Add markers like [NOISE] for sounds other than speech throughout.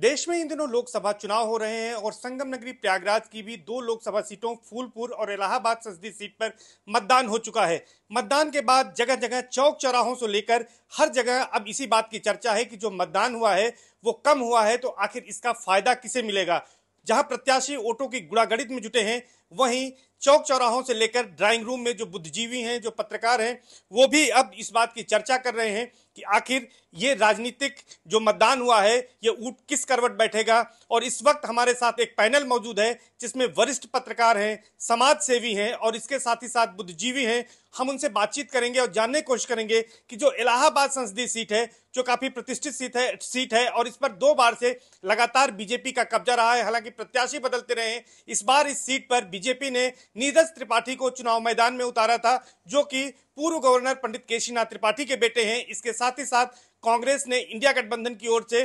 देश में इन दिनों लोकसभा चुनाव हो रहे हैं और संगम नगरी प्रयागराज की भी दो लोकसभा सीटों फूलपुर और इलाहाबाद संसदीय सीट पर मतदान हो चुका है मतदान के बाद जगह जगह चौक चौराहों से लेकर हर जगह अब इसी बात की चर्चा है कि जो मतदान हुआ है वो कम हुआ है तो आखिर इसका फायदा किसे मिलेगा जहां प्रत्याशी वोटों की गुड़ागणित में जुटे हैं वहीं चौक चौराहों से लेकर ड्राइंग रूम में जो बुद्धिजीवी हैं जो पत्रकार हैं वो भी अब इस बात की चर्चा कर रहे हैं कि आखिर ये राजनीतिक जो मतदान हुआ है ये ऊट किस करवट बैठेगा और इस वक्त हमारे साथ एक पैनल मौजूद है जिसमें वरिष्ठ पत्रकार हैं समाज सेवी हैं और इसके साथ ही साथ बुद्धिजीवी हैं हम उनसे बातचीत करेंगे और जानने की कोशिश करेंगे कि जो इलाहाबाद संसदीय सीट है जो काफी प्रतिष्ठित सीट है सीट है और इस पर दो बार से लगातार बीजेपी का कब्जा रहा है हालांकि प्रत्याशी बदलते रहे इस बार इस सीट पर बीजेपी ने नीरज त्रिपाठी को चुनाव मैदान में उतारा था जो कि पूर्व गवर्नर पंडित केशीनाथ त्रिपाठी के बेटे हैं इसके साथ ही साथ कांग्रेस ने इंडिया गठबंधन की ओर से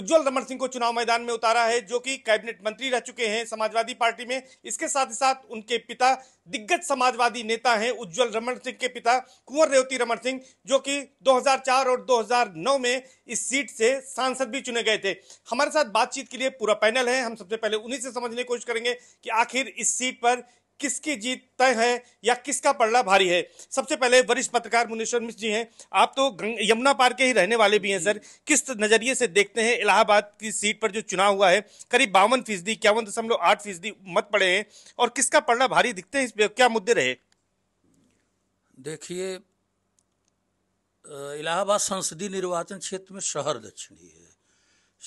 उज्जवल रमन सिंह को चुनाव मैदान में उतारा है जो कि कैबिनेट मंत्री रह चुके हैं समाजवादी पार्टी में इसके साथ ही साथ उनके पिता दिग्गज समाजवादी नेता हैं उज्जवल रमन सिंह के पिता कुंवर रेवती रमन सिंह जो कि 2004 और 2009 में इस सीट से सांसद भी चुने गए थे हमारे साथ बातचीत के लिए पूरा पैनल है हम सबसे पहले उन्हीं से समझने की कोशिश करेंगे कि आखिर इस सीट पर किसकी जीत तय है या किसका पड़ला भारी है सबसे पहले वरिष्ठ पत्रकार मुनेश्वर मिश्र जी हैं आप तो यमुना पार के ही रहने वाले भी हैं सर किस नजरिए से देखते हैं इलाहाबाद की सीट पर जो चुनाव हुआ है करीब बावन फीसदी इक्यावन दशमलव आठ फीसदी मत पड़े हैं और किसका पड़ला भारी दिखते हैं इस इसमें क्या मुद्दे रहे देखिए इलाहाबाद संसदीय निर्वाचन क्षेत्र में शहर दक्षिणी है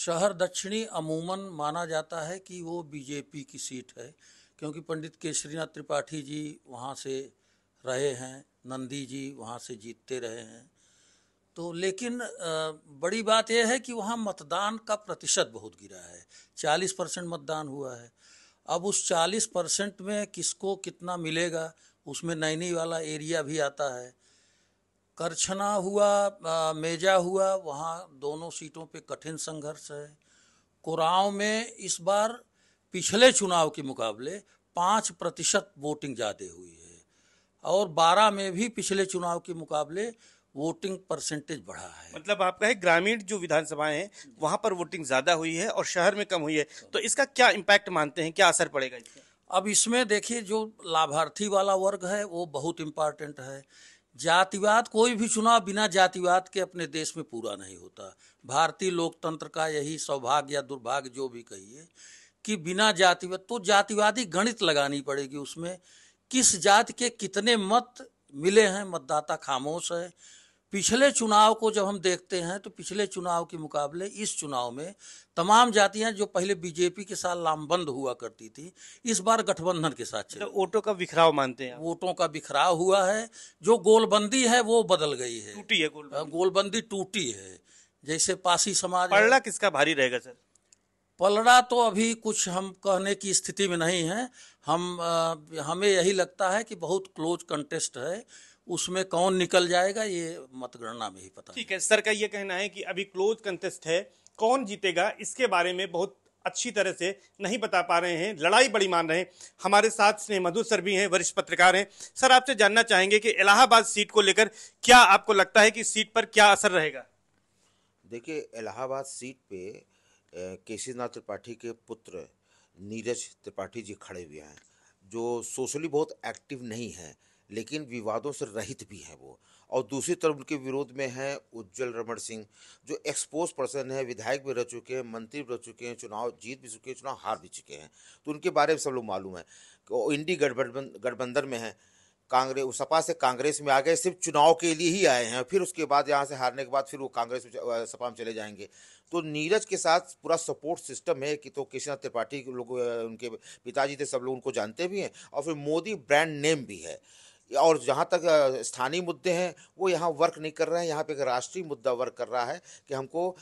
शहर दक्षिणी अमूमन माना जाता है कि वो बीजेपी की सीट है क्योंकि पंडित केसरीनाथ त्रिपाठी जी वहाँ से रहे हैं नंदी जी वहाँ से जीतते रहे हैं तो लेकिन बड़ी बात यह है कि वहाँ मतदान का प्रतिशत बहुत गिरा है चालीस परसेंट मतदान हुआ है अब उस चालीस परसेंट में किसको कितना मिलेगा उसमें नैनी वाला एरिया भी आता है करछना हुआ आ, मेजा हुआ वहाँ दोनों सीटों पे कठिन संघर्ष है कोराव में इस बार पिछले चुनाव के मुकाबले पाँच प्रतिशत वोटिंग ज़्यादा हुई है और बारह में भी पिछले चुनाव के मुकाबले वोटिंग परसेंटेज बढ़ा है मतलब आपका है ग्रामीण जो विधानसभाएं हैं वहां पर वोटिंग ज्यादा हुई है और शहर में कम हुई है तो इसका क्या इम्पैक्ट मानते हैं क्या असर पड़ेगा इसका अब इसमें देखिए जो लाभार्थी वाला वर्ग है वो बहुत इम्पॉर्टेंट है जातिवाद कोई भी चुनाव बिना जातिवाद के अपने देश में पूरा नहीं होता भारतीय लोकतंत्र का यही सौभाग्य या दुर्भाग्य जो भी कहिए कि बिना जातिवाद तो जातिवादी गणित लगानी पड़ेगी उसमें किस जात के कितने मत मिले हैं मतदाता खामोश है पिछले चुनाव को जब हम देखते हैं तो पिछले चुनाव के मुकाबले इस चुनाव में तमाम जातियां जो पहले बीजेपी के साथ लामबंद हुआ करती थी इस बार गठबंधन के साथ चले तो वोटों का बिखराव मानते हैं वोटों का बिखराव हुआ है जो गोलबंदी है वो बदल गई है टूटी है गोलबंदी हाँ, गोलबंदी टूटी है जैसे पासी समाज पड़ला किसका भारी रहेगा सर पलड़ा तो अभी कुछ हम कहने की स्थिति में नहीं है हम आ, हमें यही लगता है कि बहुत क्लोज कंटेस्ट है उसमें कौन निकल जाएगा ये मतगणना में ही पता ठीक है सर का ये कहना है कि अभी क्लोज कंटेस्ट है कौन जीतेगा इसके बारे में बहुत अच्छी तरह से नहीं बता पा रहे हैं लड़ाई बड़ी मान रहे हैं हमारे साथ स्नेह मधु सर भी हैं वरिष्ठ पत्रकार हैं सर आपसे जानना चाहेंगे कि इलाहाबाद सीट को लेकर क्या आपको लगता है कि सीट पर क्या असर रहेगा देखिए इलाहाबाद सीट पर केसीनाथ त्रिपाठी के पुत्र नीरज त्रिपाठी जी खड़े हुए हैं जो सोशली बहुत एक्टिव नहीं हैं लेकिन विवादों से रहित भी हैं वो और दूसरी तरफ उनके विरोध में हैं उज्जवल रमण सिंह जो एक्सपोज पर्सन है विधायक भी रह चुके हैं मंत्री भी रह चुके हैं चुनाव जीत भी चुके हैं चुनाव हार भी चुके हैं तो उनके बारे में सब लोग मालूम है इंडी गठबंधन गठबंधन में हैं कांग्रेस सपा से कांग्रेस में आ गए सिर्फ चुनाव के लिए ही आए हैं फिर उसके बाद यहाँ से हारने के बाद फिर वो कांग्रेस में सपा में चले जाएंगे तो नीरज के साथ पूरा सपोर्ट सिस्टम है कि तो कृष्णा त्रिपाठी लोग उनके पिताजी थे सब लोग उनको जानते भी हैं और फिर मोदी ब्रांड नेम भी है और जहाँ तक स्थानीय मुद्दे हैं वो यहाँ वर्क नहीं कर रहे हैं यहाँ पे एक राष्ट्रीय मुद्दा वर्क कर रहा है कि हमको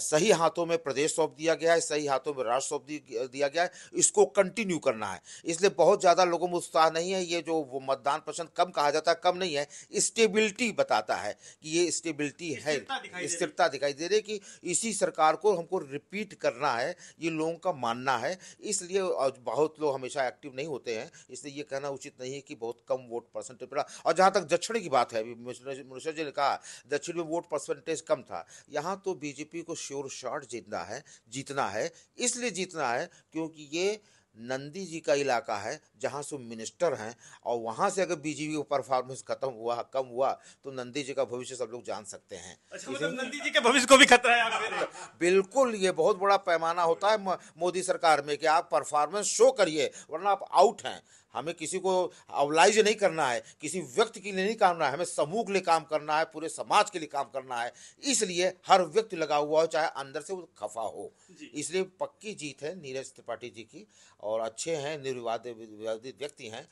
सही हाथों में प्रदेश सौंप दिया गया है सही हाथों में राष्ट्र सौंप दिया गया है इसको कंटिन्यू करना है इसलिए बहुत ज़्यादा लोगों में उत्साह नहीं है ये जो वो मतदान प्रतिशत कम कहा जाता है कम नहीं है स्टेबिलिटी बताता है कि ये स्टेबिलिटी है स्थिरता दिखाई दे रही है कि इसी सरकार को हमको रिपीट करना है ये लोगों का मानना है इसलिए बहुत लोग हमेशा एक्टिव नहीं होते हैं इसलिए ये कहना उचित नहीं है कि बहुत कम वोट परसेंट टिप्पणा और जहाँ तक दक्षिण की बात है मनुष्य जी ने कहा दक्षिण में वोट परसेंटेज कम था यहाँ तो बीजेपी को श्योर शॉट जीतना है जीतना है इसलिए जीतना है क्योंकि ये नंदी जी का इलाका है जहाँ से मिनिस्टर हैं और वहाँ से अगर बीजेपी का परफॉर्मेंस खत्म हुआ कम हुआ तो नंदी जी का भविष्य सब लोग जान सकते हैं अच्छा, मतलब नंदी जी के भविष्य को भी खतरा है आप [LAUGHS] बिल्कुल ये बहुत बड़ा पैमाना होता है मोदी सरकार में कि आप परफॉर्मेंस शो करिए वरना आप आउट हैं हमें किसी को अवलाइज नहीं करना है किसी व्यक्ति के लिए नहीं काम करना है हमें समूह के लिए काम करना है पूरे समाज के लिए काम करना है इसलिए हर व्यक्ति लगा हुआ हो चाहे अंदर से वो खफा हो इसलिए पक्की जीत है नीरज त्रिपाठी जी की और अच्छे हैं निर्विवाद विवादित व्यक्ति हैं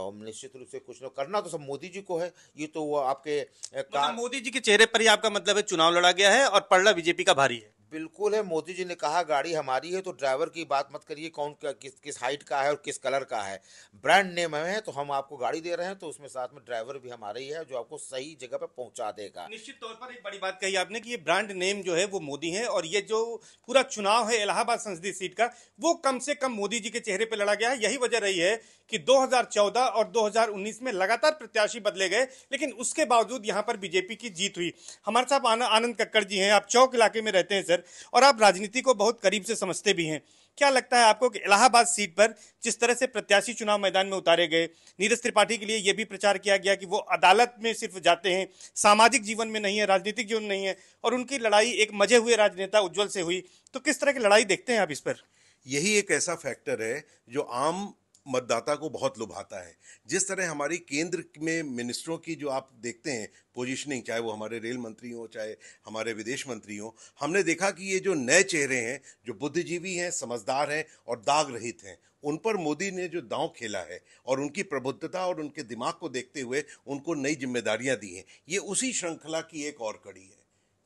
और निश्चित रूप से कुछ ना करना तो सब मोदी जी को है ये तो वो आपके मतलब मोदी जी के चेहरे पर ही आपका मतलब है चुनाव लड़ा गया है और पड़ला बीजेपी का भारी है बिल्कुल है मोदी जी ने कहा गाड़ी हमारी है तो ड्राइवर की बात मत करिए कौन का किस किस हाइट का है और किस कलर का है ब्रांड नेम है तो हम आपको गाड़ी दे रहे हैं तो उसमें साथ में ड्राइवर भी हमारा ही है जो आपको सही जगह पर पहुंचा देगा निश्चित तौर पर एक बड़ी बात कही आपने कि ये ब्रांड नेम जो है वो मोदी है और ये जो पूरा चुनाव है इलाहाबाद संसदीय सीट का वो कम से कम मोदी जी के चेहरे पर लड़ा गया है यही वजह रही है कि 2014 और 2019 में लगातार प्रत्याशी बदले गए लेकिन उसके बावजूद यहाँ पर बीजेपी की जीत हुई हमारे साथ आनंद कक्कड़ जी हैं आप चौक इलाके में रहते हैं सर पर और आप राजनीति को बहुत करीब से समझते भी हैं क्या लगता है आपको कि इलाहाबाद सीट पर जिस तरह से प्रत्याशी चुनाव मैदान में उतारे गए नीरज त्रिपाठी के लिए यह भी प्रचार किया गया कि वो अदालत में सिर्फ जाते हैं सामाजिक जीवन में नहीं है राजनीतिक जीवन नहीं है और उनकी लड़ाई एक मजे हुए राजनेता उज्जवल से हुई तो किस तरह की लड़ाई देखते हैं आप इस पर यही एक ऐसा फैक्टर है जो आम मतदाता को बहुत लुभाता है जिस तरह हमारी केंद्र में मिनिस्टरों की जो आप देखते हैं पोजीशनिंग चाहे वो हमारे रेल मंत्री हों चाहे हमारे विदेश मंत्री हों हमने देखा कि ये जो नए चेहरे हैं जो बुद्धिजीवी हैं समझदार हैं और दाग रहित हैं उन पर मोदी ने जो दांव खेला है और उनकी प्रबुद्धता और उनके दिमाग को देखते हुए उनको नई जिम्मेदारियां दी हैं ये उसी श्रृंखला की एक और कड़ी है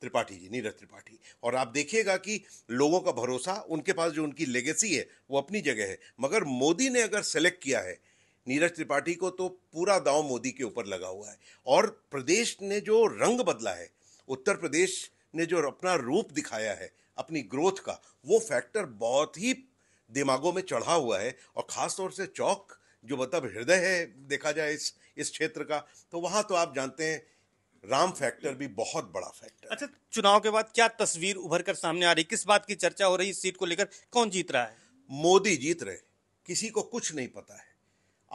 त्रिपाठी जी नीरज त्रिपाठी और आप देखिएगा कि लोगों का भरोसा उनके पास जो उनकी लेगेसी है वो अपनी जगह है मगर मोदी ने अगर सेलेक्ट किया है नीरज त्रिपाठी को तो पूरा दाव मोदी के ऊपर लगा हुआ है और प्रदेश ने जो रंग बदला है उत्तर प्रदेश ने जो अपना रूप दिखाया है अपनी ग्रोथ का वो फैक्टर बहुत ही दिमागों में चढ़ा हुआ है और ख़ासतौर से चौक जो मतलब हृदय है देखा जाए इस इस क्षेत्र का तो वहाँ तो आप जानते हैं राम फैक्टर भी बहुत बड़ा फैक्टर अच्छा चुनाव के बाद क्या तस्वीर उभर कर सामने आ रही किस बात की चर्चा हो रही इस सीट को लेकर कौन जीत रहा है मोदी जीत रहे किसी को कुछ नहीं पता है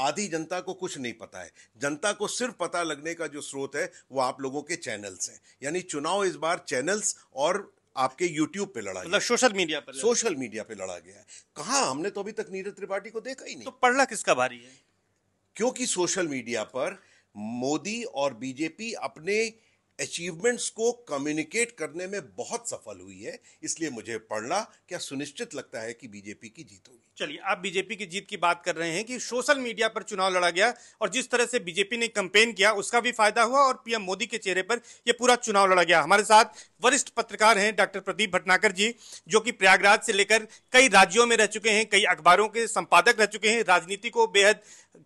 आधी जनता को कुछ नहीं पता है जनता को सिर्फ पता लगने का जो स्रोत है वो आप लोगों के चैनल्स हैं यानी चुनाव इस बार चैनल्स और आपके यूट्यूब पे लड़ा मतलब सोशल मीडिया पर सोशल मीडिया पे लड़ा गया है कहा हमने तो अभी तक नीरज त्रिपाठी को देखा ही नहीं तो पढ़ला किसका भारी है क्योंकि सोशल मीडिया पर मोदी और बीजेपी अपने अचीवमेंट्स को कम्युनिकेट करने में बहुत सफल हुई है इसलिए मुझे पढ़ना क्या सुनिश्चित लगता है कि बीजेपी की जीत होगी चलिए आप बीजेपी की जीत की बात कर रहे हैं कि सोशल मीडिया पर चुनाव लड़ा गया और जिस तरह से बीजेपी ने कंपेन किया उसका भी फायदा हुआ और पीएम मोदी के चेहरे पर यह पूरा चुनाव लड़ा गया हमारे साथ वरिष्ठ पत्रकार हैं डॉक्टर प्रदीप भटनाकर जी जो कि प्रयागराज से लेकर कई राज्यों में रह चुके हैं कई अखबारों के संपादक रह चुके हैं राजनीति को बेहद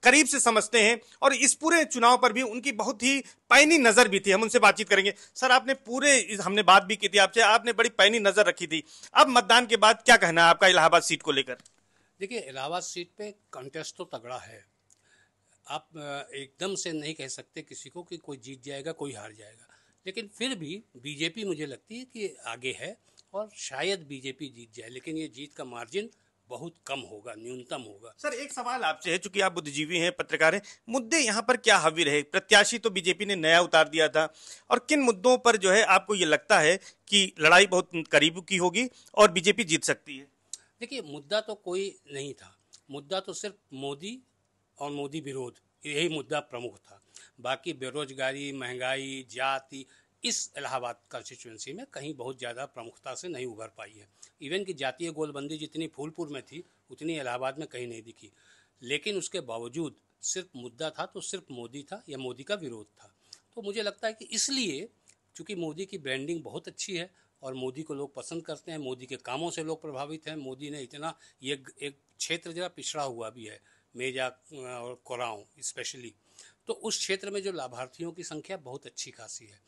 करीब से समझते हैं और इस पूरे चुनाव पर भी उनकी बहुत ही पैनी नजर भी थी हम उनसे बातचीत बातचीत करेंगे सर आपने पूरे हमने बात भी की थी आपसे आपने बड़ी पैनी नजर रखी थी अब मतदान के बाद क्या कहना है आपका इलाहाबाद सीट को लेकर देखिए इलाहाबाद सीट पे कंटेस्ट तो तगड़ा है आप एकदम से नहीं कह सकते किसी को कि कोई जीत जाएगा कोई हार जाएगा लेकिन फिर भी बीजेपी मुझे लगती है कि आगे है और शायद बीजेपी जीत जाए लेकिन ये जीत का मार्जिन बहुत कम होगा न्यूनतम होगा सर एक सवाल आपसे है चूंकि आप बुद्धिजीवी हैं पत्रकार हैं मुद्दे यहाँ पर क्या हावी रहे प्रत्याशी तो बीजेपी ने नया उतार दिया था और किन मुद्दों पर जो है आपको ये लगता है कि लड़ाई बहुत करीब की होगी और बीजेपी जीत सकती है देखिए मुद्दा तो कोई नहीं था मुद्दा तो सिर्फ मोदी और मोदी विरोध यही मुद्दा प्रमुख था बाकी बेरोजगारी महंगाई जाति इस इलाहाबाद कॉन्स्टिट्यूंसी में कहीं बहुत ज़्यादा प्रमुखता से नहीं उभर पाई है इवन कि जातीय गोलबंदी जितनी फूलपुर में थी उतनी इलाहाबाद में कहीं नहीं दिखी लेकिन उसके बावजूद सिर्फ मुद्दा था तो सिर्फ मोदी था या मोदी का विरोध था तो मुझे लगता है कि इसलिए चूँकि मोदी की ब्रांडिंग बहुत अच्छी है और मोदी को लोग पसंद करते हैं मोदी के कामों से लोग प्रभावित हैं मोदी ने इतना ये एक क्षेत्र जरा पिछड़ा हुआ भी है मेजा और कोराओं स्पेशली तो उस क्षेत्र में जो लाभार्थियों की संख्या बहुत अच्छी खासी है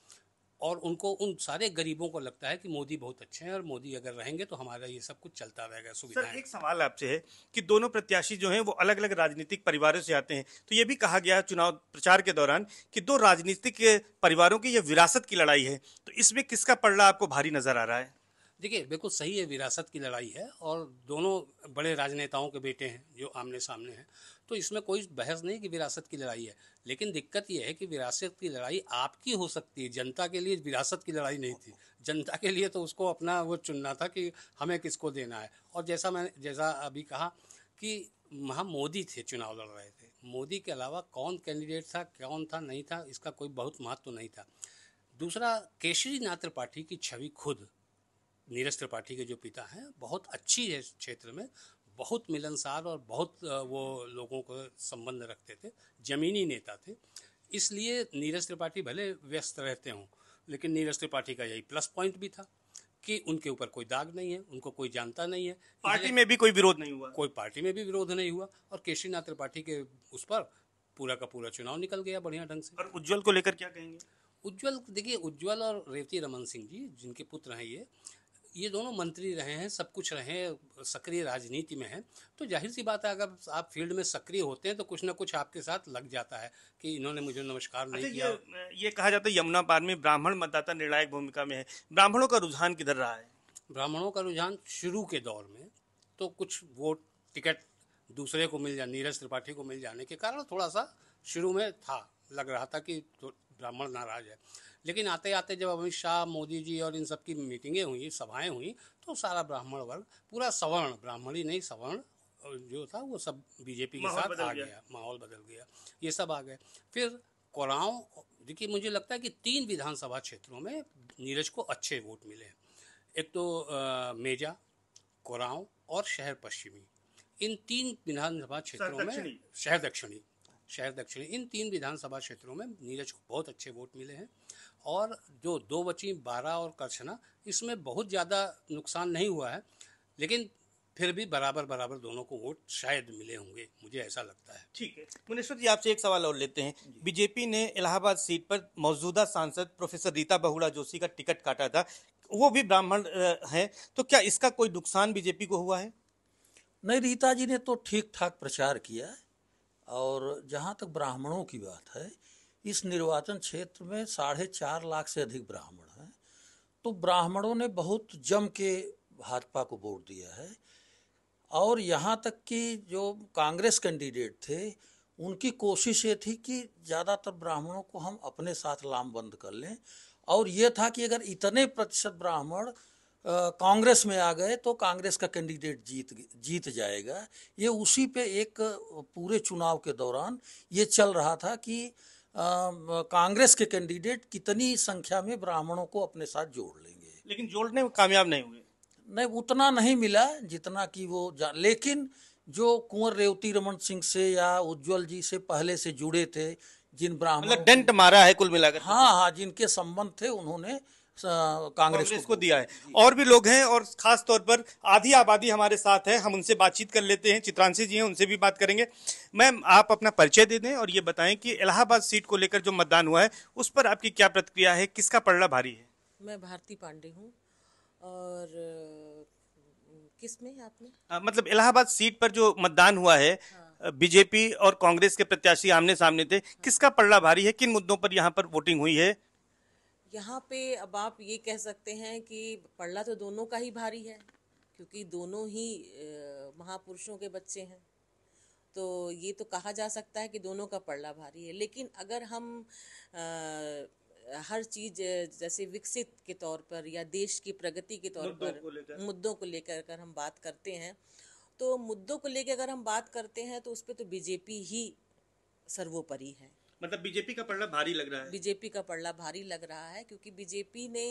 और उनको उन सारे गरीबों को लगता है कि मोदी बहुत अच्छे हैं और मोदी अगर रहेंगे तो हमारा ये सब कुछ चलता रहेगा सुविधा सर एक सवाल आपसे है कि दोनों प्रत्याशी जो हैं वो अलग अलग राजनीतिक परिवारों से आते हैं तो ये भी कहा गया चुनाव प्रचार के दौरान कि दो राजनीतिक परिवारों की यह विरासत की लड़ाई है तो इसमें किसका पड़ला आपको भारी नजर आ रहा है देखिए बिल्कुल सही है विरासत की लड़ाई है और दोनों बड़े राजनेताओं के बेटे हैं जो आमने सामने हैं तो इसमें कोई बहस नहीं कि विरासत की लड़ाई है लेकिन दिक्कत यह है कि विरासत की लड़ाई आपकी हो सकती है जनता के लिए विरासत की लड़ाई नहीं थी जनता के लिए तो उसको अपना वो चुनना था कि हमें किसको देना है और जैसा मैंने जैसा अभी कहा कि वहाँ मोदी थे चुनाव लड़ रहे थे मोदी के अलावा कौन कैंडिडेट था कौन था नहीं था इसका कोई बहुत महत्व तो नहीं था दूसरा केशरी नाथ त्रिपाठी की छवि खुद नीरज त्रिपाठी के जो पिता हैं बहुत अच्छी है क्षेत्र में बहुत मिलनसार और बहुत वो लोगों को संबंध रखते थे जमीनी नेता थे इसलिए नीरज त्रिपाठी भले व्यस्त रहते हों लेकिन नीरज त्रिपाठी का यही प्लस पॉइंट भी था कि उनके ऊपर कोई दाग नहीं है उनको कोई जानता नहीं है पार्टी में भी कोई विरोध नहीं हुआ कोई पार्टी में भी विरोध नहीं हुआ और केशरीनाथ त्रिपाठी के उस पर पूरा का पूरा चुनाव निकल गया बढ़िया ढंग से और उज्जवल को लेकर क्या कहेंगे उज्जवल देखिए उज्जवल और रेवती रमन सिंह जी जिनके पुत्र हैं ये ये दोनों मंत्री रहे हैं सब कुछ रहे हैं सक्रिय राजनीति में हैं तो जाहिर सी बात है अगर आप फील्ड में सक्रिय होते हैं तो कुछ ना कुछ आपके साथ लग जाता है कि इन्होंने मुझे नमस्कार नहीं अच्छा, किया ये, ये कहा जाता है यमुना पार में ब्राह्मण मतदाता निर्णायक भूमिका में है ब्राह्मणों का रुझान किधर रहा है ब्राह्मणों का रुझान शुरू के दौर में तो कुछ वोट टिकट दूसरे को मिल जा नीरज त्रिपाठी को मिल जाने के कारण थोड़ा सा शुरू में था लग रहा था कि तो ब्राह्मण नाराज है लेकिन आते आते जब अमित शाह मोदी जी और इन सब की मीटिंगें हुई सभाएं हुई तो सारा ब्राह्मण वर्ग पूरा सवर्ण ब्राह्मण ही नहीं सवर्ण जो था वो सब बीजेपी के साथ आ गया माहौल बदल गया ये सब आ गए फिर कोराव देखिए मुझे लगता है कि तीन विधानसभा क्षेत्रों में नीरज को अच्छे वोट मिले एक तो आ, मेजा कोराव और शहर पश्चिमी इन तीन विधानसभा क्षेत्रों में शहर दक्षिणी शहर दक्षिणी इन तीन विधानसभा क्षेत्रों में नीरज को बहुत अच्छे वोट मिले हैं और जो दो बची बारह और करछना इसमें बहुत ज़्यादा नुकसान नहीं हुआ है लेकिन फिर भी बराबर बराबर दोनों को वोट शायद मिले होंगे मुझे ऐसा लगता है ठीक है मुनेश्वर जी आपसे एक सवाल और लेते हैं बीजेपी ने इलाहाबाद सीट पर मौजूदा सांसद प्रोफेसर रीता बहुड़ा जोशी का टिकट काटा था वो भी ब्राह्मण हैं तो क्या इसका कोई नुकसान बीजेपी को हुआ है नहीं रीता जी ने तो ठीक ठाक प्रचार किया है और जहाँ तक ब्राह्मणों की बात है इस निर्वाचन क्षेत्र में साढ़े चार लाख से अधिक ब्राह्मण हैं तो ब्राह्मणों ने बहुत जम के भाजपा को वोट दिया है और यहाँ तक कि जो कांग्रेस कैंडिडेट थे उनकी कोशिश ये थी कि ज़्यादातर ब्राह्मणों को हम अपने साथ लामबंद कर लें और ये था कि अगर इतने प्रतिशत ब्राह्मण कांग्रेस में आ गए तो कांग्रेस का कैंडिडेट जीत जीत जाएगा ये उसी पे एक पूरे चुनाव के दौरान ये चल रहा था कि कांग्रेस के कैंडिडेट कितनी संख्या में ब्राह्मणों को अपने साथ जोड़ लेंगे लेकिन जोड़ने में कामयाब नहीं हुए नहीं उतना नहीं मिला जितना कि वो जा लेकिन जो कुंवर रेवती रमन सिंह से या उज्जवल जी से पहले से जुड़े थे जिन ब्राह्मण मतलब डेंट मारा है कुल मिलाकर हाँ हाँ जिनके संबंध थे उन्होंने कांग्रेस को, को दिया है और भी लोग हैं और खास तौर पर आधी आबादी हमारे साथ है हम उनसे बातचीत कर लेते हैं चित्रांशी जी हैं उनसे भी बात करेंगे मैम आप अपना परिचय दे दें और ये बताएं कि इलाहाबाद सीट को लेकर जो मतदान हुआ है उस पर आपकी क्या प्रतिक्रिया है किसका पलड़ा भारी है मैं भारती पांडे हूँ और किसमें आपने आ, मतलब इलाहाबाद सीट पर जो मतदान हुआ है हाँ। बीजेपी और कांग्रेस के प्रत्याशी आमने सामने थे हाँ। किसका पड़ला भारी है किन मुद्दों पर यहाँ पर वोटिंग हुई है यहाँ पे अब आप ये कह सकते हैं कि पढ़ला तो दोनों का ही भारी है क्योंकि दोनों ही महापुरुषों के बच्चे हैं तो ये तो कहा जा सकता है कि दोनों का पढ़ला भारी है लेकिन अगर हम आ, हर चीज जैसे विकसित के तौर पर या देश की प्रगति के तौर पर मुद्दों को लेकर अगर हम बात करते हैं तो मुद्दों को लेकर अगर हम बात करते हैं तो उस पर तो बीजेपी ही सर्वोपरि है मतलब बीजेपी का पड़ला भारी लग रहा है बीजेपी का पड़ला भारी लग रहा है क्योंकि बीजेपी ने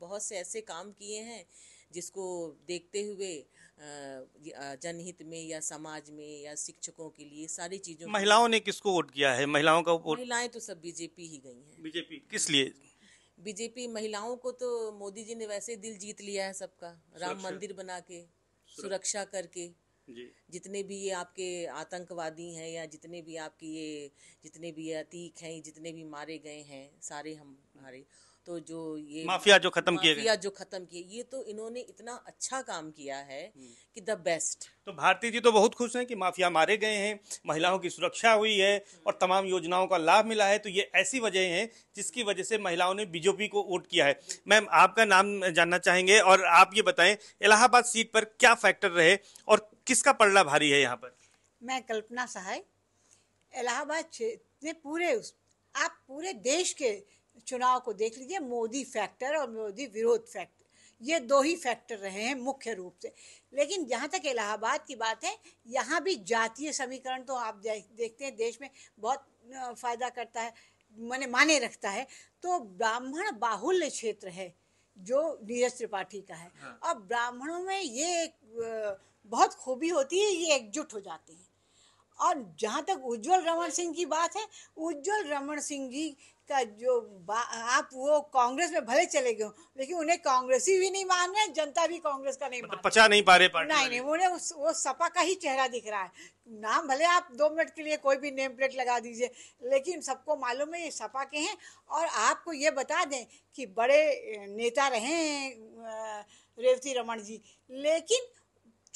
बहुत से ऐसे काम किए हैं जिसको देखते हुए जनहित में या समाज में या शिक्षकों के लिए सारी चीजों महिलाओं ने किसको वोट किया है महिलाओं का वोट महिलाएं तो सब बीजेपी ही गई हैं बीजेपी किस लिए बीजेपी महिलाओं को तो मोदी जी ने वैसे दिल जीत लिया है सबका राम मंदिर बना के सुरक्षा करके जितने भी ये आपके आतंकवादी हैं या जितने भी आपके ये जितने भी अतीक हैं जितने भी मारे गए हैं सारे हम हमारे तो जो ये माफिया जो खत्म किए माफिया जो खत्म किए ये तो इन्होंने इतना अच्छा काम किया है हम्म। कि द बेस्ट तो भारती जी तो बहुत खुश हैं कि माफिया मारे गए हैं महिलाओं की सुरक्षा हुई है और तमाम योजनाओं का लाभ मिला है तो ये ऐसी वजह है जिसकी वजह से महिलाओं ने बीजेपी को वोट किया है मैम आपका नाम जानना चाहेंगे और आप ये बताएं इलाहाबाद सीट पर क्या फैक्टर रहे और किसका पड़ला भारी है यहाँ पर मैं कल्पना सहाय इलाहाबाद क्षेत्र पूरे उस आप पूरे देश के चुनाव को देख लीजिए मोदी फैक्टर और मोदी विरोध फैक्टर ये दो ही फैक्टर रहे हैं मुख्य रूप से लेकिन जहाँ तक इलाहाबाद की बात है यहाँ भी जातीय समीकरण तो आप देखते हैं देश में बहुत फ़ायदा करता है मैंने माने रखता है तो ब्राह्मण बाहुल्य क्षेत्र है जो नीरज त्रिपाठी का है हाँ। अब ब्राह्मणों में ये एक बहुत खूबी होती है ये एकजुट हो जाते हैं और जहाँ तक उज्जवल रमन सिंह की बात है उज्जवल रमन सिंह जी का जो आप वो कांग्रेस में भले चले गए लेकिन उन्हें कांग्रेसी भी नहीं मान रहे जनता भी कांग्रेस का नहीं मतलब मान पचा नहीं पा रहे नहीं नहीं नहीं उन्हें उस, वो सपा का ही चेहरा दिख रहा है नाम भले आप दो मिनट के लिए कोई भी नेम प्लेट लगा दीजिए लेकिन सबको मालूम है ये सपा के हैं और आपको ये बता दें कि बड़े नेता रहे हैं रेवती रमन जी लेकिन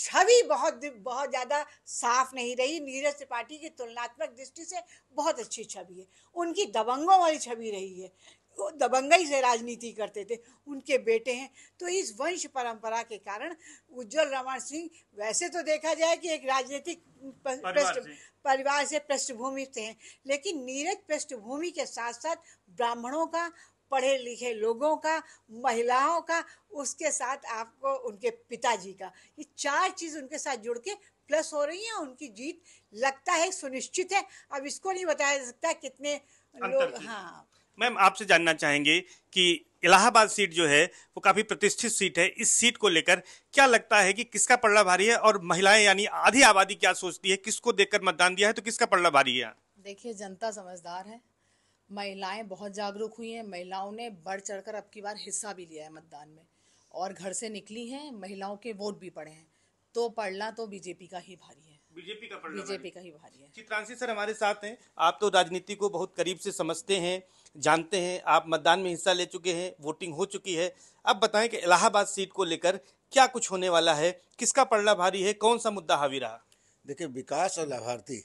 छवि बहुत बहुत ज़्यादा साफ नहीं रही नीरज त्रिपाठी की तुलनात्मक दृष्टि से बहुत अच्छी छवि है उनकी दबंगों वाली छवि रही है वो दबंगई से राजनीति करते थे उनके बेटे हैं तो इस वंश परंपरा के कारण उज्जवल रमन सिंह वैसे तो देखा जाए कि एक राजनीतिक परिवार से पृष्ठभूमि से हैं लेकिन नीरज पृष्ठभूमि के साथ साथ ब्राह्मणों का पढ़े लिखे लोगों का महिलाओं का उसके साथ आपको उनके पिताजी का ये चार चीज़ उनके साथ जुड़ के प्लस हो रही है उनकी जीत लगता है सुनिश्चित है अब इसको नहीं बताया जा सकता कितने लोग हाँ मैम आपसे जानना चाहेंगे कि इलाहाबाद सीट जो है वो काफी प्रतिष्ठित सीट है इस सीट को लेकर क्या लगता है कि किसका पड़ा भारी है और महिलाएं यानी आधी आबादी क्या सोचती है किसको देखकर मतदान दिया है तो किसका पड़ला भारी है देखिए जनता समझदार है महिलाएं बहुत जागरूक हुई हैं महिलाओं ने बढ़ चढ़कर अब की बार हिस्सा भी लिया है मतदान में और घर से निकली हैं महिलाओं के वोट भी पड़े हैं तो पढ़ना तो बीजेपी का ही भारी है बीजेपी का पढ़ना बीजेपी का ही भारी है चित्रांशी सर हमारे साथ हैं आप तो राजनीति को बहुत करीब से समझते हैं जानते हैं आप मतदान में हिस्सा ले चुके हैं वोटिंग हो चुकी है अब बताएं कि इलाहाबाद सीट को लेकर क्या कुछ होने वाला है किसका पड़ना भारी है कौन सा मुद्दा हावी रहा देखिए विकास और लाभार्थी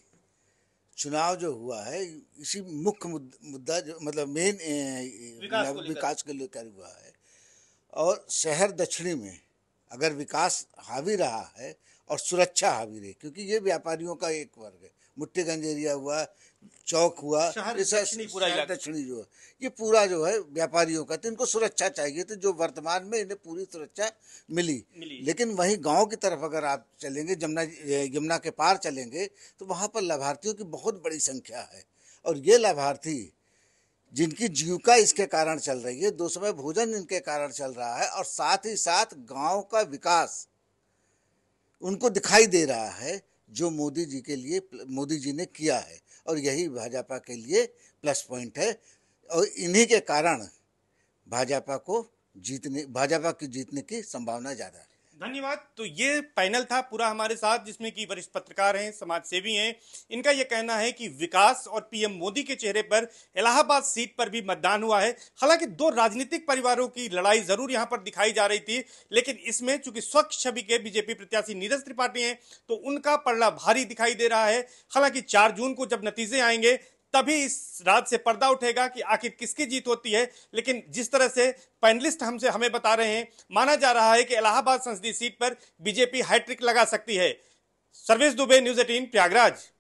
चुनाव जो हुआ है इसी मुख्य मुद्दा जो मतलब मेन विकास को लेकर हुआ है और शहर दक्षिणी में अगर विकास हावी रहा है और सुरक्षा हावी रही क्योंकि ये व्यापारियों का एक वर्ग है मुट्टीगंज एरिया हुआ चौक हुआ दक्षिणी जो है ये पूरा जो है व्यापारियों का तो इनको सुरक्षा चाहिए तो जो वर्तमान में इन्हें पूरी सुरक्षा मिली, मिली। लेकिन वहीं गांव की तरफ अगर आप चलेंगे जमुना यमुना के पार चलेंगे तो वहां पर लाभार्थियों की बहुत बड़ी संख्या है और ये लाभार्थी जिनकी जीविका इसके कारण चल रही है दो समय भोजन इनके कारण चल रहा है और साथ ही साथ गांव का विकास उनको दिखाई दे रहा है जो मोदी जी के लिए मोदी जी ने किया है और यही भाजपा के लिए प्लस पॉइंट है और इन्हीं के कारण भाजपा को जीतने भाजपा की जीतने की संभावना ज़्यादा है धन्यवाद तो ये पैनल था पूरा हमारे साथ जिसमें कि वरिष्ठ पत्रकार हैं समाज सेवी हैं इनका ये कहना है कि विकास और पीएम मोदी के चेहरे पर इलाहाबाद सीट पर भी मतदान हुआ है हालांकि दो राजनीतिक परिवारों की लड़ाई जरूर यहां पर दिखाई जा रही थी लेकिन इसमें चूंकि स्वच्छ छवि के बीजेपी प्रत्याशी नीरज त्रिपाठी हैं तो उनका पड़ला भारी दिखाई दे रहा है हालांकि चार जून को जब नतीजे आएंगे तभी इस राज से पर्दा उठेगा कि आखिर किसकी जीत होती है लेकिन जिस तरह से पैनलिस्ट हमसे हमें बता रहे हैं माना जा रहा है कि इलाहाबाद संसदीय सीट पर बीजेपी हैट्रिक लगा सकती है सर्विस दुबे न्यूज एटीन प्रयागराज